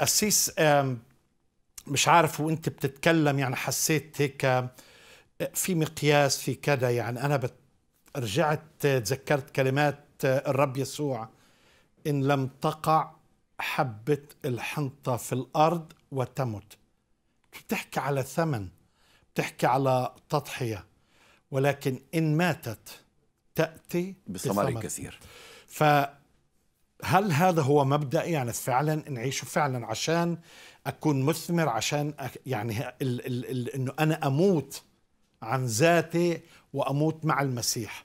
قسيس آه، مش عارف وانت بتتكلم يعني حسيت هيك في مقياس في كذا يعني انا بت رجعت آه، تذكرت كلمات آه، الرب يسوع ان لم تقع حبه الحنطه في الارض وتمت بتحكي على ثمن بتحكي على تضحيه ولكن ان ماتت تاتي بثمر كثير ف هل هذا هو مبدأ يعني فعلا نعيش فعلا عشان أكون مثمر عشان يعني ال ال ال أنه أنا أموت عن ذاتي وأموت مع المسيح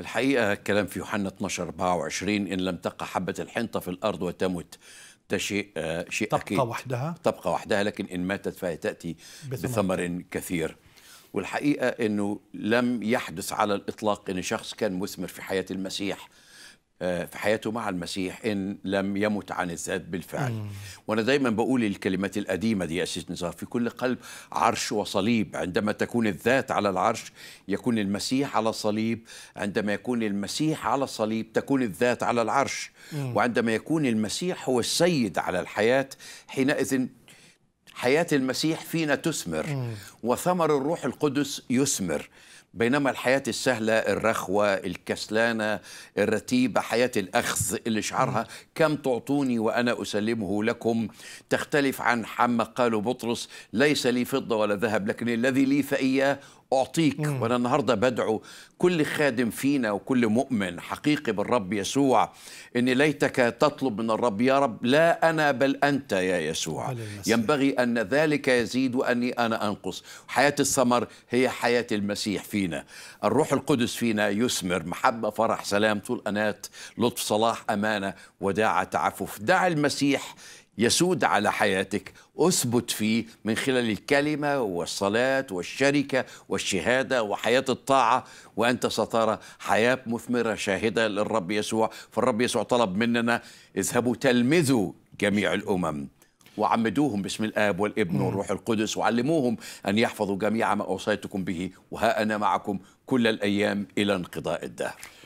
الحقيقة الكلام في يوحنا 12 24 إن لم تقع حبة الحنطة في الأرض وتمت شيء آه، شيء تبقى أكيد. وحدها تبقى وحدها لكن إن ماتت فهي تأتي بثمر, بثمر كثير والحقيقة أنه لم يحدث على الإطلاق أن شخص كان مثمر في حياة المسيح آه، في حياته مع المسيح إن لم يمت عن الذات بالفعل وأنا دايما بقول الكلمات القديمة دي يا أسيس نزار في كل قلب عرش وصليب عندما تكون الذات على العرش يكون المسيح على الصليب عندما يكون المسيح على الصليب تكون الذات على العرش مم. وعندما يكون المسيح هو السيد على الحياة حينئذ حياة المسيح فينا تثمر وثمر الروح القدس يثمر بينما الحياة السهلة الرخوة الكسلانة الرتيبة حياة الأخذ اللي شعرها كم تعطوني وأنا أسلمه لكم تختلف عن حما قاله بطرس ليس لي فضة ولا ذهب لكن الذي لي فإياه أعطيك مم. وأنا النهاردة بدعو كل خادم فينا وكل مؤمن حقيقي بالرب يسوع إن ليتك تطلب من الرب يا رب لا أنا بل أنت يا يسوع ينبغي أن ذلك يزيد وأني أنا أنقص حياة الثمر هي حياة المسيح فينا الروح القدس فينا يثمر محبة فرح سلام طول أنات لطف صلاح أمانة وداعة تعفف دع المسيح يسود على حياتك اثبت فيه من خلال الكلمه والصلاه والشركه والشهاده وحياه الطاعه وانت سترى حياه مثمره شاهده للرب يسوع فالرب يسوع طلب مننا اذهبوا تلمذوا جميع الامم وعمدوهم باسم الاب والابن والروح القدس وعلموهم ان يحفظوا جميع ما اوصيتكم به وها انا معكم كل الايام الى انقضاء الدهر